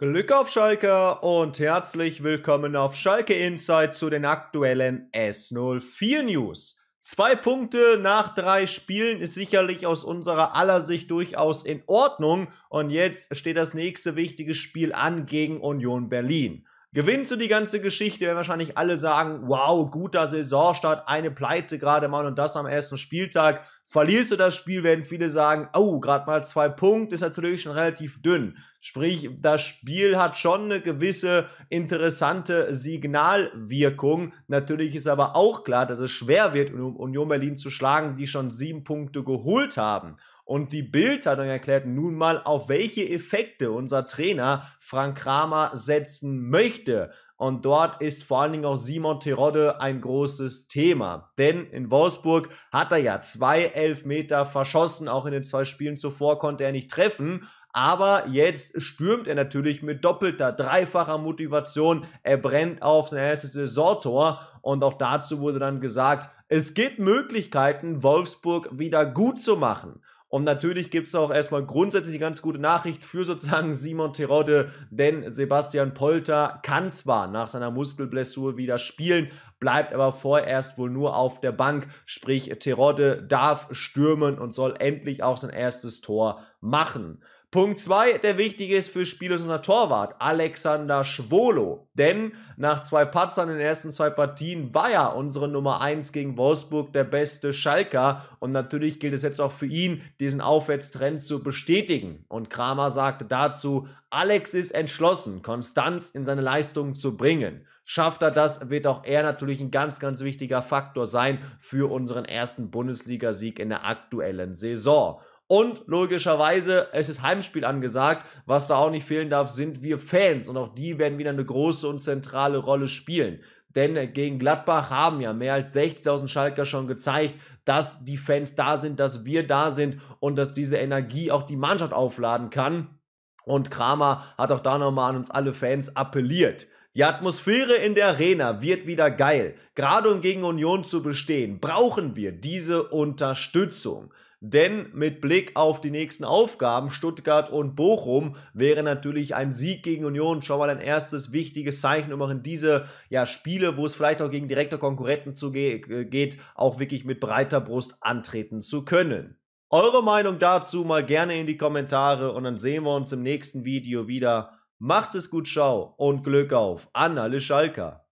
Glück auf Schalke und herzlich willkommen auf Schalke Insight zu den aktuellen S04 News. Zwei Punkte nach drei Spielen ist sicherlich aus unserer aller Sicht durchaus in Ordnung und jetzt steht das nächste wichtige Spiel an gegen Union Berlin. Gewinnst du die ganze Geschichte, werden wahrscheinlich alle sagen, wow, guter Saisonstart, eine Pleite gerade mal und das am ersten Spieltag. Verlierst du das Spiel, werden viele sagen, oh, gerade mal zwei Punkte, ist natürlich schon relativ dünn. Sprich, das Spiel hat schon eine gewisse interessante Signalwirkung. Natürlich ist aber auch klar, dass es schwer wird, Union Berlin zu schlagen, die schon sieben Punkte geholt haben. Und die Bildzeitung erklärt, nun mal, auf welche Effekte unser Trainer Frank Kramer setzen möchte. Und dort ist vor allen Dingen auch Simon Terodde ein großes Thema. Denn in Wolfsburg hat er ja zwei Elfmeter verschossen. Auch in den zwei Spielen zuvor konnte er nicht treffen. Aber jetzt stürmt er natürlich mit doppelter, dreifacher Motivation. Er brennt auf sein erstes Saisontor. Und auch dazu wurde dann gesagt, es gibt Möglichkeiten, Wolfsburg wieder gut zu machen. Und natürlich gibt es auch erstmal grundsätzlich eine ganz gute Nachricht für sozusagen Simon Terodde, denn Sebastian Polter kann zwar nach seiner Muskelblessur wieder spielen, bleibt aber vorerst wohl nur auf der Bank, sprich Terodde darf stürmen und soll endlich auch sein erstes Tor machen. Punkt 2, der wichtig ist für Spieler ist unser Torwart, Alexander Schwolo. Denn nach zwei Patzern in den ersten zwei Partien war ja unsere Nummer 1 gegen Wolfsburg der beste Schalker. Und natürlich gilt es jetzt auch für ihn, diesen Aufwärtstrend zu bestätigen. Und Kramer sagte dazu, Alex ist entschlossen, Konstanz in seine Leistungen zu bringen. Schafft er das, wird auch er natürlich ein ganz, ganz wichtiger Faktor sein für unseren ersten Bundesligasieg in der aktuellen Saison. Und logischerweise, es ist Heimspiel angesagt. Was da auch nicht fehlen darf, sind wir Fans. Und auch die werden wieder eine große und zentrale Rolle spielen. Denn gegen Gladbach haben ja mehr als 60.000 Schalker schon gezeigt, dass die Fans da sind, dass wir da sind und dass diese Energie auch die Mannschaft aufladen kann. Und Kramer hat auch da nochmal an uns alle Fans appelliert. Die Atmosphäre in der Arena wird wieder geil. Gerade um gegen Union zu bestehen, brauchen wir diese Unterstützung. Denn mit Blick auf die nächsten Aufgaben, Stuttgart und Bochum, wäre natürlich ein Sieg gegen Union schon mal ein erstes wichtiges Zeichen, um auch in diese ja, Spiele, wo es vielleicht auch gegen direkte Konkurrenten äh, geht, auch wirklich mit breiter Brust antreten zu können. Eure Meinung dazu mal gerne in die Kommentare und dann sehen wir uns im nächsten Video wieder. Macht es gut, schau und Glück auf an alle Schalker.